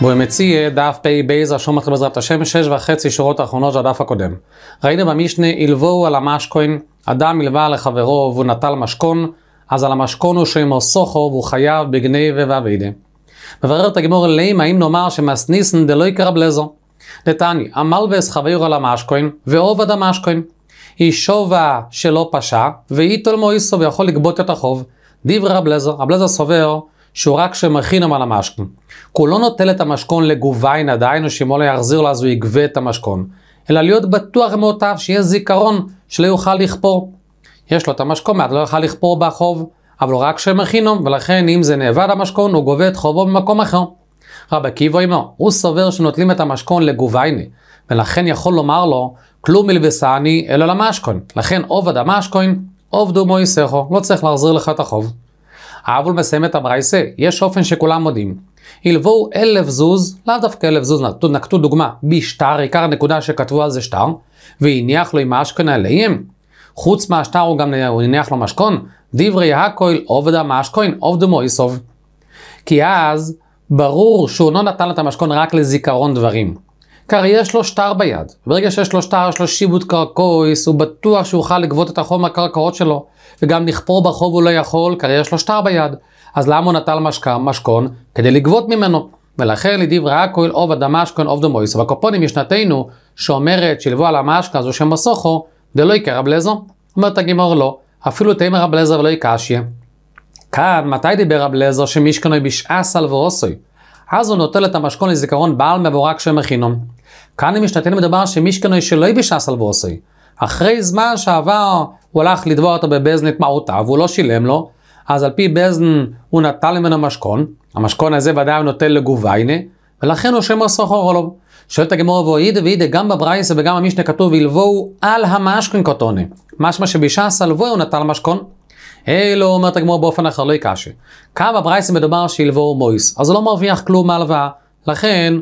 בואי מציע דף בייז רשום מתחיל בעזרת השם, שש וחצי שורות האחרונות של הדף הקודם. ראינו במשנה, הלוואו על המשקוין, אדם הלווה לחברו והוא נטל משכון, אז על המשכון הוא שאימו סוכו והוא חייב בגניבה ואבידה. מבררת הגמור אליהם, האם נאמר שמסניסן דלא יקרא בלזו? נתני, המלווס חבר על המשקוין ועובד המשקוין. היא שובה שלא פשע, ואיתו למויסו ויכול לגבות את החוב. דברי רב לזר, רב לזר סובר שהוא רק שמכין על המשכון. הוא לא נוטל את המשכון לגוביין עדיין, או שאם הוא לא יחזיר לו אז הוא יגבה את המשכון. אלא להיות בטוח במאותיו שיש זיכרון שלא יוכל לכפור. יש לו את המשכון, אבל לא יוכל לכפור בחוב, אבל הוא רק שמכינו, ולכן אם זה נאבד המשכון, הוא גובה את חובו במקום אחר. רבי עקיבא עמו, הוא סובר שנוטלים את המשכון לגוביין, ולכן יכול לומר לו, כלום מלבסני אלא למשכון, לכן עובד המשכון, עובדו מויסכו, לא צריך להחזיר לך את החוב. אבל מסיים את הברייסה, יש אופן שכולם מודים. הלוו אלף זוז, לאו דווקא אלף זוז, נקטו, נקטו דוגמה, בשטר, עיקר הנקודה שכתבו על זה שטר, והניח לו עם האשכנה אליהם. חוץ מהשטר הוא גם הניח לו משכון, דברי הכויל עובדה מאשכוין עובדו מויסוב. כי אז, ברור שהוא לא נתן את המשכון רק לזיכרון דברים. קריירה יש לו שטר ביד. ברגע שיש לו שטר, יש לו שיבוט קרקויס, הוא בטוח שהוא יוכל לגבות את החום מהקרקעות שלו, וגם לכפור ברחוב הוא לא יכול, קריירה יש לו שטר ביד. אז למה הוא נטל משכון? כדי לגבות ממנו. ולכן לדברי הכל עובד המשכון עובדו מויס. והקופונים משנתנו, שאומרת שילבו על המשכה הזו שם בסוכו, זה לא יקרה בלזו. אומרת הגימור לא, אפילו תימר הבלזר ולא יקשיה. כאן, מתי דיבר הבלזר שמישכנו בשעה סל אז הוא נוטל את המשכון לזיכרון בעל מבורק שם החינום. כאן אם משתתן מדבר שמישכנו שלא בשס על בוסי. אחרי זמן שעבר הוא הלך לדבור אותו בבזן את מהותיו, הוא לא שילם לו, אז על פי בזן הוא נטל ממנו משכון, המשכון הזה ודאי הוא נוטל לגוביינה, ולכן הוא שמר סחורו לו. שואלת הגמור ואוידה ואידה גם בברייסה וגם במשנה כתוב ילבואו על המשכון קוטונה. משמע שבש"ס הוא נטל משכון. אלו אומרת הגמור באופן אחר לא יקשה. כאן בברייסה מדובר שילבואו מויס, אז הוא לא מרוויח כלום מהלוואה, לכן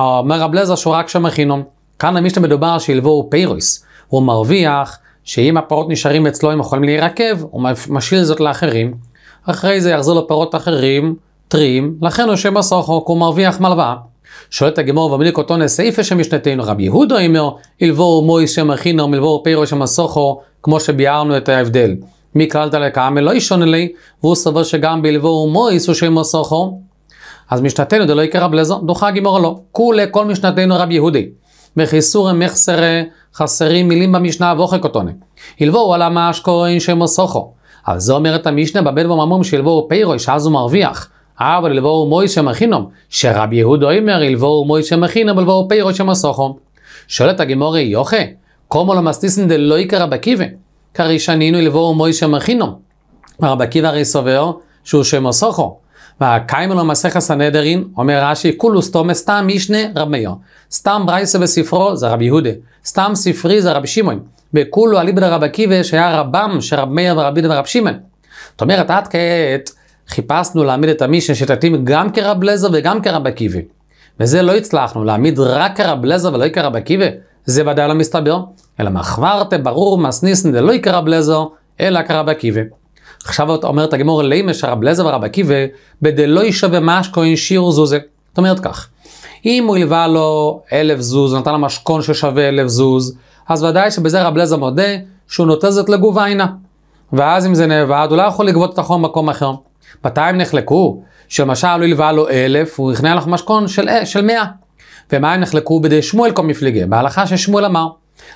אומר רב לזר שהוא רק שומר חינום. כאן למי שמדובר שילבו פיירויס. הוא מרוויח שאם הפרות נשארים אצלו הם יכולים להירקב, הוא משיל זאת לאחרים. אחרי זה יחזור לפרות אחרים טריים, לכן הוא שם הסוחוק, הוא מרוויח מלווה. שואל את הגמור ומיליקו טונה סעיפה שמשנתנו רבי יהודה אומר, ילבור מויס שם החינום, ילבור פירו שם הסוחו, כמו שביארנו את ההבדל. מי קלטה לקעמל לא ישון אלי, והוא סבר שגם בלבור מויס הוא שם הסוחו. אז משנתנו דלא יקרא בלזון, דוחה גימור לא. כולי כל משנתנו רב יהודי. בחיסור מחסר חסרים מילים במשנה ואוכל קוטונה. הלוואו על המאש כהן שמו סוכו. אז זה אומרת המשנה בבית בממום שהלוואו פיירוי שאז הוא מרוויח. אבל הלבואו מוישה מכינום, שרב יהודה אומר הלבואו מוישה מכינום הלבואו פיירוי שמו סוכו. שואלת הגימורי יוכה, קומו למסטיסין לא דלא יקרא בקיבה. כרי שנינו הלבואו מוישה מכינום. רב עקיבא הרי סובר שהוא שמו סוכו. והקיימלו מסכת סנהדרין, אומר רש"י, כולו סתום סתם מישנה רב מאיר. סתם ברייסה בספרו זה רבי יהודה. סתם ספרי זה רבי שמעון. וכולו אליבא דרב עקיבא שהיה רבם של רב מאיר ורבי דבר רב שמעון. זאת אומרת, עד כעת חיפשנו להעמיד את המישנה שתתאים גם כרב לזר וגם כרב עקיבא. וזה לא הצלחנו, להעמיד רק כרב לזר ולא כרב עקיבא, זה ודאי לא מסתבר. אלא מחברת ברור מסניסן דלא כרב לזר, אלא כרב עקיבא. עכשיו אומרת הגמור לימש הרב לזר ורב עקיבא, בדלא שווה משכון שיעור זוזה. זאת אומרת כך, אם הוא הלווה לו אלף זוז, נתן לו משכון ששווה אלף זוז, אז ודאי שבזה רב לזר מודה שהוא נוטה זאת לגוב עינה. ואז אם זה נאבד, הוא לא יכול לגבות את החום במקום אחר. מתי הם נחלקו? שלמשל הוא הלווה לו אלף, הוא הכנע לך משכון של, אה, של מאה. ומה הם נחלקו בידי שמואל קום קומפליגי, בהלכה ששמואל אמר.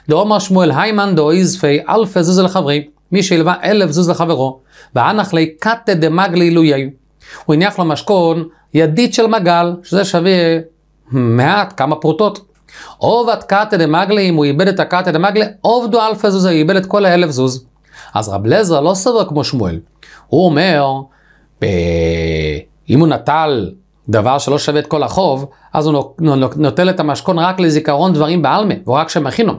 דאמר שמואל היימן דאויז פי אלפי זוזל לחברי. מי שהלווה אלף זוז לחברו, ואנח ליה קטה דמגלי לויהו. הוא הניח לו משכון ידית של מגל, שזה שווה מעט, כמה פרוטות. עובד קטה דמגלי, אם הוא איבד את הקטה דמגלי, עובדו אלפי זוז, הוא איבד את כל האלף זוז. אז רב לזר לא סובר כמו שמואל. הוא אומר, ב... אם הוא נטל דבר שלא שווה את כל החוב, אז הוא נוטל את המשכון רק לזיכרון דברים בעלמה, והוא רק שמכינו.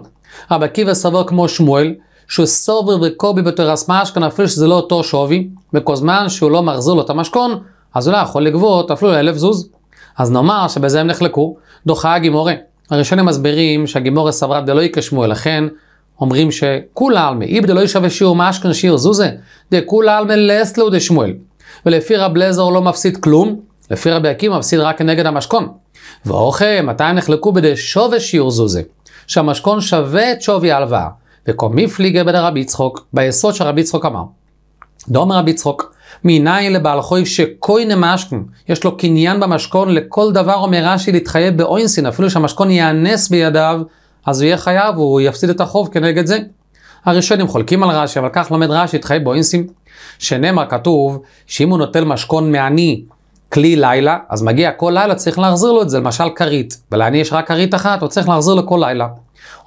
רב עקיבא סובר כמו שמואל, שסובר וקובי בתרס משכון, אפילו שזה לא אותו שווי, וכל זמן שהוא לא מחזיר לו את המשכון, אז הוא לא יכול לגבות אפילו אלף זוז. אז נאמר שבזה הם נחלקו, דוחה הגימורי. הראשונים מסבירים שהגימורי סברה דלא יקשמו, אליכן, אומרים שכולה עלמי, איב דלא ישווה שיעור מאשכן שיעור זוזה, דכולה עלמי לסלו דשמואל. ולפי רב לזור לא מפסיד כלום, לפי רבי עקיבא מפסיד רק נגד המשכון. ואוכה, מתי הם נחלקו בדשווה שיעור זוזה? שהמשכון שווה את שווי ההלוואה. וקומי פליגה בן הרבי יצחוק, ביסוד שרבי יצחוק אמר. דומר רבי יצחוק, מניין לבעל חוי שכוי נמשכון, יש לו קניין במשכון, לכל דבר אומר רש"י להתחייב באוינסין, אפילו שהמשכון ייאנס בידיו, אז הוא יהיה חייב, הוא יפסיד את החוב כנגד זה. הראשונים חולקים על רש"י, אבל כך לומד רש"י, להתחייב באוינסין, שנאמר כתוב, שאם הוא נוטל משכון מעני, כלי לילה, אז מגיע כל לילה, צריך להחזיר לו את זה, למשל כרית, ולעני יש רק כרית אחת, הוא צריך להחזיר לו כל לילה.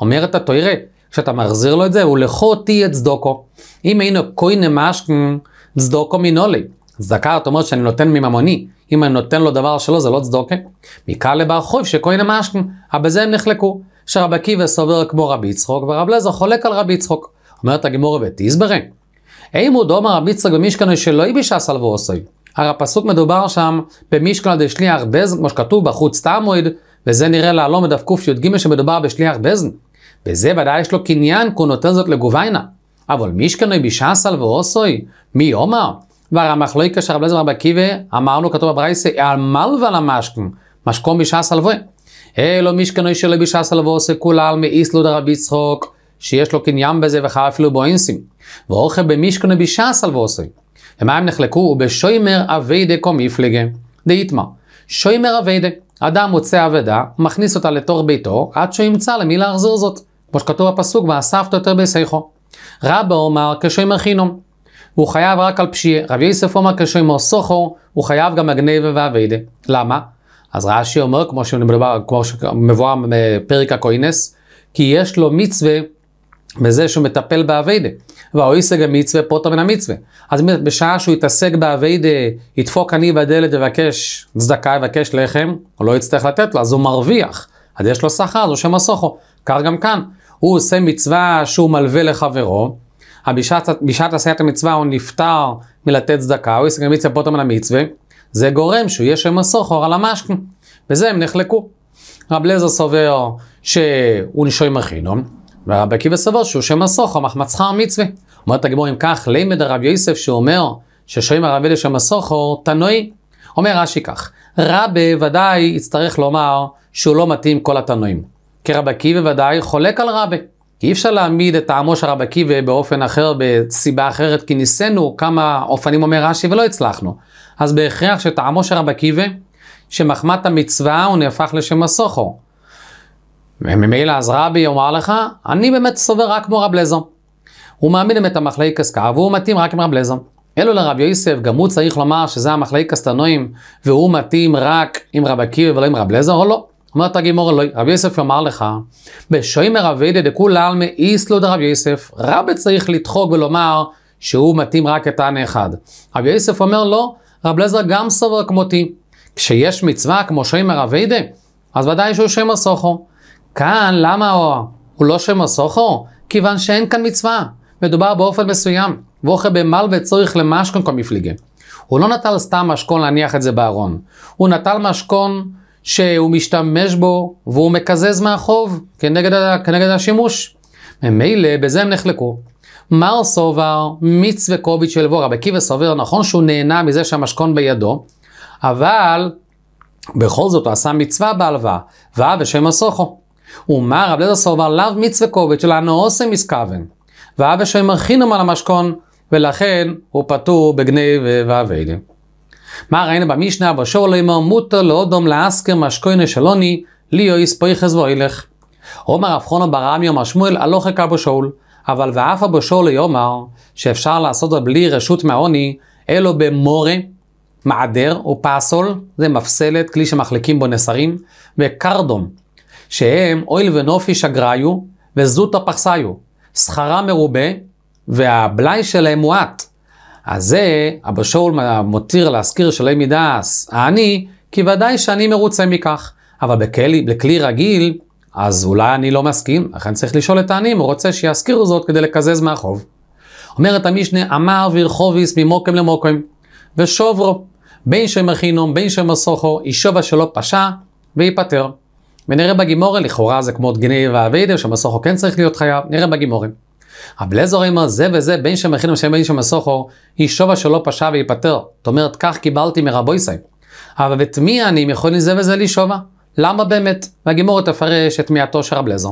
אומרת התוירה, שאתה מחזיר לו את זה, הוא לכו תהיה צדוקו. אם היינו כוי נמש, צדוקו מינולי. צדקה, אתה אומר שאני נותן מממוני. אם אני נותן לו דבר שלו, זה לא צדוקה. מקל לבר חוב שכוינה משכן, הבזה הם נחלקו. שרב עקיבא סובר כמו רבי יצחוק, ורב לזר חולק על רבי יצחוק. אומרת הגמורה ותסברי. אימוד דומה רבי יצחק במשכנו שלא יבישס על ועושוי. הרי הפסוק מדובר שם במשכנו דשליח בזן, כמו שכתוב בחוץ תעמוד, וזה נראה להלום בדף קי"ג שמדובר בשליח בזן. בזה ודאי יש לו קניין, כי הוא נותן זאת לגוביינה. אבל מישכנוי בישסל ואוסוי, מי יאמר? והרמח לא יקשר אליעזר רבי עקיבא, אמרנו כתוב בברייסה, על מלווה למשכם, משכום בישסל ואוי. אלו מישכנוי שלא בישסל ואוסוי, כולל מאיסלו רבי יצחוק, שיש לו קניין בזה וחי אפילו בוינסים. ואוכל במישכנו בישסל ואוסוי. ומה הם נחלקו? ובשוימר אביידה קומיפלגה. דאיתמא. שוימר אביידה. אדם מוצא אבדה, מכניס אותה לתוך ביתו, עד שהוא ימצא למי להחזיר זאת. כמו שכתוב בפסוק, ואספת יותר ביסיכו. רבא אומר כשוי מרחינום, הוא חייב רק על פשיעי. רב יוסף אומר כשוי מרסוכו, הוא חייב גם הגניבה ואביידי. למה? אז רש"י אומר, כמו שמדובר, כמו שמבואר בפרק הכהנס, כי יש לו מצווה בזה שהוא מטפל באביידה. והאויסג המצווה פוטר מן המצווה. אז בשעה שהוא יתעסק באביידי, ידפוק אני בדלת ויבקש צדקה, יבקש לחם, הוא לא יצטרך לתת לו, אז הוא מרוויח. אז יש לו שכר, אז הוא שמא כך גם כאן. הוא עושה מצווה שהוא מלווה לחברו, בשעת עשיית המצווה הוא נפטר מלתת צדקה, הוא יסגר מצווה פוטום על המצווה, זה גורם שהוא יהיה שם הסוחר על המשקן, וזה הם נחלקו. רב לזר סובר שהוא נשוי חינום, והרב עקיבא סובר שהוא שם הסוחר, מחמצך מצווה. אומרת הגמור אם כך, לימד הרב יוסף שאומר ששוהים הרב אלה שם הסוחר, תנועי. אומר רש"י כך, רבי ודאי יצטרך לומר שהוא לא מתאים כל התנועים. כי רבי עקיבא ודאי חולק על רבי. כי אי אפשר להעמיד את טעמו של רבי עקיבא באופן אחר, בסיבה אחרת, כי ניסינו כמה אופנים אומר רש"י ולא הצלחנו. אז בהכרח שטעמו של רבי עקיבא, שמחמת המצווה הוא נהפך לשם הסוכו. וממילא אז רבי יאמר לך, אני באמת סובר רק כמו רב לזו. הוא מעמיד באמת המחלקס קו, והוא מתאים רק עם רב לזו. אלו לרב יוסף, גם הוא צריך לומר שזה המחלקס תנועים, והוא מתאים רק עם רב עקיבא ולא עם רב לזו, או לא? אומרת הגימור לא- רבי יוסף יאמר לך, בשוימר אבידי דכולי עלמא איסלו דרב יוסף, רבי צריך לדחוק ולומר שהוא מתאים רק את תנא אחד. רבי יוסף אומר לא, רב אליעזר גם סובר כמותי. כשיש מצווה כמו שוימר אבידי, אז ודאי שהוא שמר סוחו. כאן למה הוא, הוא לא שמר סוחו? כיוון שאין כאן מצווה. מדובר באופן מסוים, ואוכל במל וצריך למשכון כל מפליגה. הוא לא נטל סתם משכון להניח את זה בארון. הוא נטל משכון שהוא משתמש בו והוא מקזז מהחוב כנגד, כנגד השימוש. ממילא בזה הם נחלקו. מר סובר מיץ קוביץ' של וורא, בקי וסובר, נכון שהוא נהנה מזה שהמשכון בידו, אבל בכל זאת הוא עשה מצווה בהלוואה, ואה בשם הסוכו. ומר רב לזר סובר לאו מצווה קוביץ' אלא עושה מסכוון, ואה ושם מרחינם על המשכון, ולכן הוא פטור בגני ואבלים. מה ראינו במשנה בשור לאמר מותר לאודום לאסקר משכוינה שלוני ליו יספויכס ואילך. עומר רב חונו ברם יאמר שמואל הלוך אקר שאול, אבל ואף שאול יאמר שאפשר לעשות זאת בלי רשות מהעוני אלו במורה מעדר ופסול זה מפסלת כלי שמחליקים בו נסרים וקרדום שהם אויל ונופי שגריו וזוטה פחסיו שכרה מרובה והבלאי שלהם מועט אז זה, אבא שאול מותיר להזכיר שלם ידעס העני, כי ודאי שאני מרוצה מכך. אבל בכלי, בכלי רגיל, אז אולי אני לא מסכים, לכן צריך לשאול את העני אם הוא רוצה שיזכירו זאת כדי לקזז מהחוב. אומרת המשנה, אמר וירחוביס ממוקם למוקם, ושוברו, בין שמכינום, בין שמסוכו, אישובה שלא פשע, וייפטר. ונראה בגימורה, לכאורה זה כמו דגני ואידר, שמסוכו כן צריך להיות חייב, נראה בגימורה. אומר זה וזה, בין שמכין השם בין שמסוכו, היא שובה שלא פשע וייפטר. זאת אומרת, כך קיבלתי מרבויסי. אבל את מי אני יכול זה וזה לשובע? למה באמת? והגימורת תפרש את תמיהתו של רבלזר.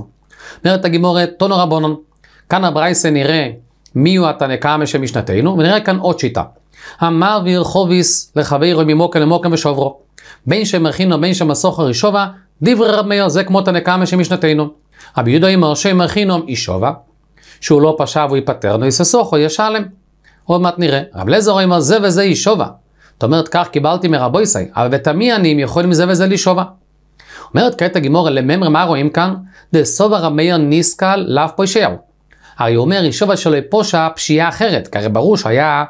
אומרת הגימורת, טונו רבונון. כאן הברייסה נראה מיהו התנא קמא משנתנו, ונראה כאן עוד שיטה. המעביר חוביס לחברו ממוקם למוקם ושוברו. בין שמכינו בין שמסוכר שובה, דברי רב מאיר, זה כמו תנא קמא משנתנו. רבי יהודה אמר שמכינו שובה, שהוא לא פשע והוא ייפטר, נו יססוכו ישלם. עוד מעט נראה. רב לזור אומר זה וזה ישובה. זאת אומרת, כך קיבלתי מרבו ישראל, אבל ותמי עניים יכולים זה וזה לשובה. אומרת כעת הגימור לממר מה רואים כאן? דסובה רמייר ניסקל לאו פושעו. הרי הוא אומר ישובה שלא יפושע פשיעה אחרת, כי הרי ברור שהיה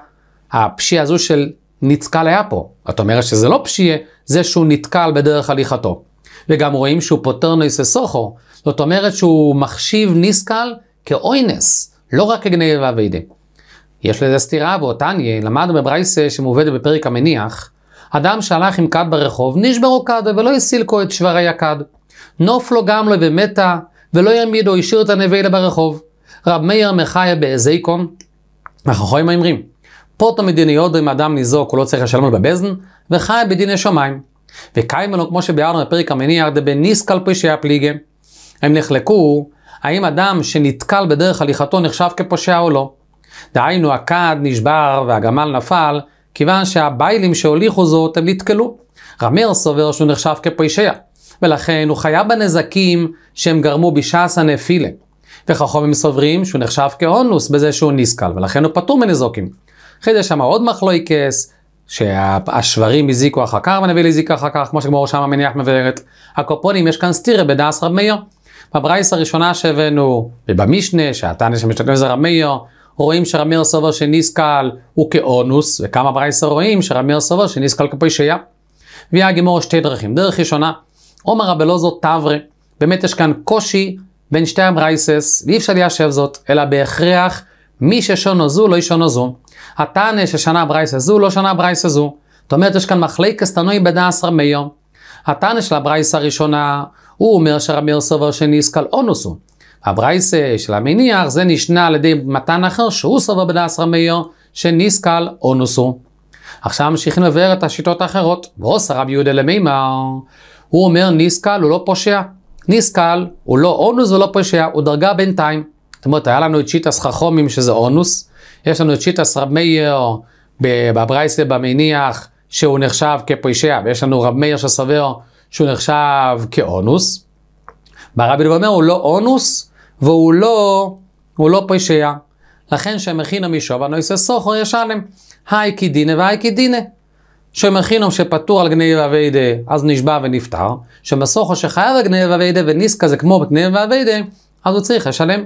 הפשיעה הזו של נצקל היה פה. זאת אומרת שזה לא פשיעה, זה שהוא נתקל בדרך הליכתו. וגם רואים שהוא פוטר נויססוכו, זאת אומרת שהוא מחשיב ניסקל כאוינס, לא רק כגניבה וידי. יש לזה סתירה, באותניה, למדנו בברייסה אה, שמובדת בפרק המניח, אדם שהלך עם כד ברחוב, נשברו כד ולא הסיל כה את שברי הכד. נוף לו גם לו לא ומתה, ולא יעמיד או השאיר את הנבלה ברחוב. רב מאיר מחיה באזייקון, החכמים אומרים, פוטו מדיניות אם אדם ניזוק הוא לא צריך לשלם לו בבזן, וחיה בדיני שמיים. וקיימנו, כמו שביארנו בפרק המניח, דבניסקל פשעי הפליגה. הם נחלקו האם אדם שנתקל בדרך הליכתו נחשב כפושע או לא. דהיינו, הכד נשבר והגמל נפל, כיוון שהביילים שהוליכו זאת הם נתקלו. רמר סובר שהוא נחשב כפושע, ולכן הוא חייב בנזקים שהם גרמו בשעס הנפילה. וחכמים סוברים שהוא נחשב כאונוס בזה שהוא נסכל, ולכן הוא פטור מנזוקים. אחרי זה שם עוד מחלויקס, שהשברים הזיקו אחר כך ונביא הזיק אחר כך, כמו שגמור שם המניח מבארת. הקופונים יש כאן סטירה בדעס רב מאיר. בברייס הראשונה שהבאנו, ובמשנה, שהתנא שמשתתף זה רמיו, רואים שרמיר סובר שניסקל הוא כאונוס, וכמה ברייסה רואים שרמיר סובר שניסקל כפוישיה. הביאה הגימור שתי דרכים. דרך ראשונה, עומר הבלוזו טברי, באמת יש כאן קושי בין שתי הברייסס, ואי אפשר ליישב זאת, אלא בהכרח מי ששונו זו לא ישונו זו. התנא ששנה ברייסה זו לא שנה ברייסה זו. זאת אומרת, יש כאן מחלקס תנוי בדעס רמיו. התנא של הברייסה הראשונה הוא אומר שרבי יוסף סובר שניסקל אונוס הוא. הברייסה של המניח זה נשנה על ידי מתן אחר שהוא סובר בדס רמיו שניסקל אונוס הוא. עכשיו ממשיכים לבאר את השיטות האחרות. ועושה רבי יהודה למימר, הוא אומר ניסקל הוא לא פושע. ניסקל הוא לא אונוס ולא פושע, הוא דרגה בינתיים. זאת אומרת, היה לנו את שיטס חכומים שזה אונוס, יש לנו את שיטס רב מאיר בברייסה במניח שהוא נחשב כפושע, ויש לנו רב מאיר שסובר שהוא נחשב כאונוס. בא רבי לוי אומר, הוא לא אונוס והוא לא, הוא לא פשע. לכן שמכינו משוב הנויסה לא סוכו ישלם. היי כי דינא והי כי דינא. שמכינו שפטור על גניב אביידא, אז נשבע ונפטר. שמסוכו שחייב על גניב אביידא וניסקה זה כמו גניבה אביידא, אז הוא צריך לשלם.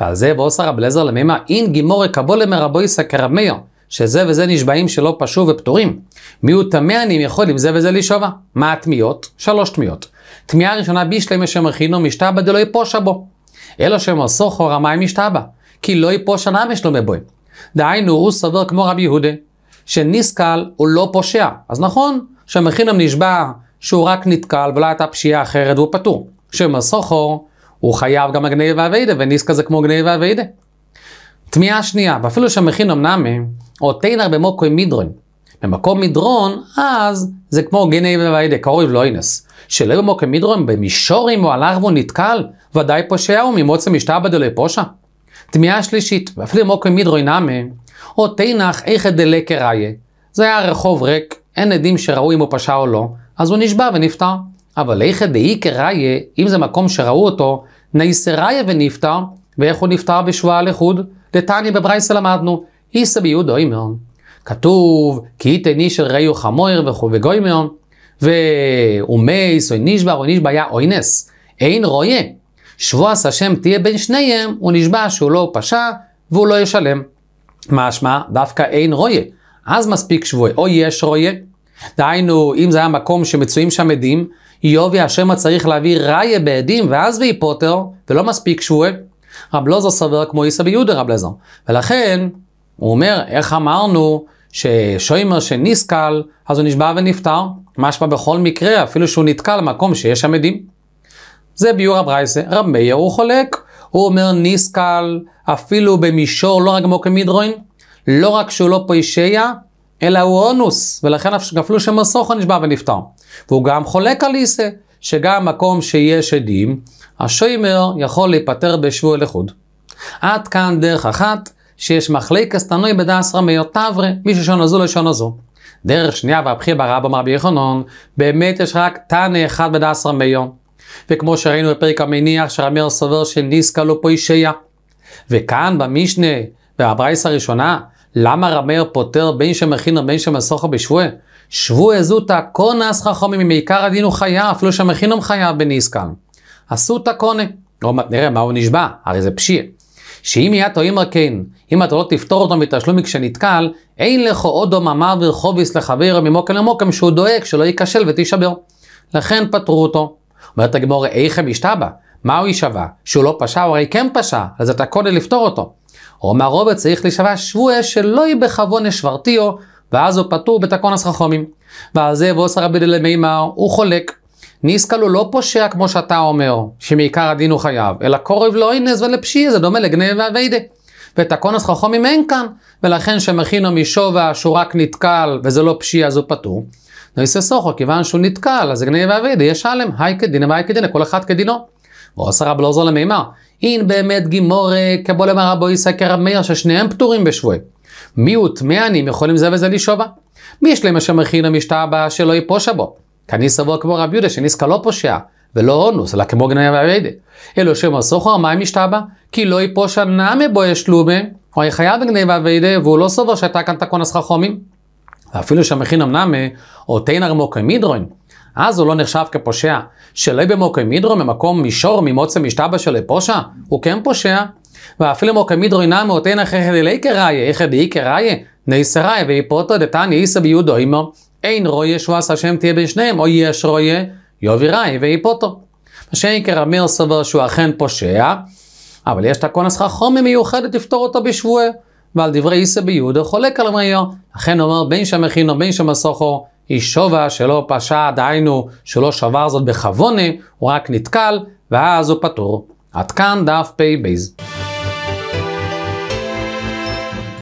ועל זה בוסר רב אליעזר למימה, אין גימורי קבולה מרבויסה כרמיו. שזה וזה נשבעים שלא פשעו ופטורים. מיהו טמא אני יכול עם זה וזה לישובה. מה הטמיות? שלוש טמיות. טמיה ראשונה בישלם אשר מכינו משתבא דלא יפושה בו. אלא שמוסו חורא מים משתבא, כי לא יפושה נא לו לא מבוים. דהיינו הוא סובר כמו רבי יהודה, שנסקל הוא לא פושע. אז נכון שמכינם נשבע שהוא רק נתקל ולא הייתה פשיעה אחרת והוא פטור. שמסוחור הוא חייב גם הגניב והאביידה, וניסקה זה כמו גניב והאביידה. תמיהה שנייה, ואפילו שמכין אמנמי, או תינר במוקוי מידרון. במקום מדרון, אז זה כמו גני ווידה, קרוב לא אינס. שלא במוקוי מידרון, במישורים הוא הלך והוא נתקל, ודאי פושע הוא ממוץ משתעבד אלי פושע. תמיהה שלישית, ואפילו במוקוי מידרון נמי, או תינך איכא דלקר איה. זה היה רחוב ריק, אין עדים שראו אם הוא פשע או לא, אז הוא נשבע ונפטר. אבל איכא דאיכר איה, אם זה מקום שראו אותו, איה ונפטר, ואיך הוא נפטר בשבועה לחוד? דתניא בברייסה למדנו, איסא ביהודו אימאון. כתוב, כי איתא נישר ראיו חמור וגוי וגוימאון, ואומייס או נשבע או נשבע היה אוינס, אין רואה. שבועס השם תהיה בין שניהם, הוא נשבע שהוא לא פשע והוא לא ישלם. משמע, דווקא אין רויה. אז מספיק שבועי, או יש רויה. דהיינו, אם זה היה מקום שמצויים שם עדים, יובי השמא צריך להביא ראיה בעדים, ואז פוטר, ולא מספיק שבועי. רב לוזר סובר כמו איסא ביהודה רב לזר. ולכן, הוא אומר, איך אמרנו ששוימר שנסקל, אז הוא נשבע ונפטר? משמע בכל מקרה, אפילו שהוא נתקע למקום שיש שם עדים. זה ביור הברייסה. רב מאיר הוא חולק, הוא אומר נסקל אפילו במישור, לא רק מוקמידרוין, לא רק שהוא לא פוישיה, אלא הוא אונוס, ולכן אפילו שמסוכו נשבע ונפטר. והוא גם חולק על איסה, שגם מקום שיש עדים, השוימר יכול להיפטר בשבוע לחוד. עד כאן דרך אחת, שיש מחלי קסטנוי בדעס רמיות תברי, מישהו לשונה זו. דרך שנייה והבחיר ברבא מרבי יחנון, באמת יש רק תנא אחד בדעס רמיות. וכמו שראינו בפרק המניח, שרמיר סובר שניסקה לא אישיה. וכאן במשנה, בברייס הראשונה, למה רמיר פוטר בין שמכין ובין שמסוכה בשבועה? שבועה זוטה, כל נס חכומים, עיקר הדין הוא חייב, אפילו שמכינם חייב בניסקה. אסותא קונה. עוד לא, מעט נראה מה הוא נשבע, הרי זה פשיע. שאם יהיה תוהים רקין, כן, אם אתה לא תפתור אותו מתשלומי כשנתקל, אין לך עוד אמר ורחוביס לחבר ממוקם למוקם שהוא דואג שלא ייכשל ותישבר. לכן פטרו אותו. אומרת הגמור, איכם השתבא, מה הוא יישבע? שהוא לא פשע, הוא הרי כן פשע, אז אתה קונה לפתור אותו. אומר רובה צריך להישבע שבועה שלא יהיה בכבון שברתיו, ואז הוא פטור בתקון הסחכומים. ועל זה בוסר רבי דלמימר, הוא חולק. ניסקל הוא לא פושע כמו שאתה אומר, שמעיקר הדין הוא חייב, אלא קורב לא אינס ולפשיע, זה דומה לגנב ואביידה. ואת הקונס חכום אם אין כאן, ולכן שמכינו משובה שהוא רק נתקל וזה לא פשיע אז הוא פטור. נעשה סוכו, כיוון שהוא נתקל, אז זה גנב ואביידה יש עליהם, היי כדין והי כדין, כל אחד כדינו. ועושה רב לא זו למימר, אין באמת אה, כבו למר רבו יסא כרב מאיר, ששניהם פטורים בשבועי. מיעוט, מענים יכולים זה וזה לשובה. מי יש להם אשר מכינו משתעבע שלא יפושע בו. כני סבור כמו רבי יהודה שניסקה לא פושע, ולא אונוס, אלא כמו גנאי ועבדה. אלו שמא סוחר, מה אם השתבע? כי לא יפוש נמי בו יש לומה, הוא היה חייב בגניבה ועבדה, והוא לא סובר שהייתה כאן תקון הסחרחומים. ואפילו שהמכין אמנמה, אה, או תיינר מוקי מידרוין, אז הוא לא נחשב כפושע. שלא במוקי מידרוין, במקום מישור, ממוצא משתבא של פושע, הוא כן פושע. ואפילו מוקי מידרוין נמי, או תיינר חכד אלי קראיה, איכד אי קראיה, נעשרה, ואיפותו דתני איסא ביודו אימו. אין רויה שהוא עשה השם תהיה בין שניהם, או יש רויה יוביראי ויפוטו. השם רב מאיר סובר שהוא אכן פושע, אבל יש את הכונס חכומי מיוחדת לפתור אותו בשבועי. ועל דברי איסא ביהודה חולק על מאיר, אכן אומר בין שמכינו בין שמסוכו, היא שובה שלא פשע, דהיינו שלא שבר זאת בכבוני, הוא רק נתקל, ואז הוא פטור. עד כאן דף פ' בייז.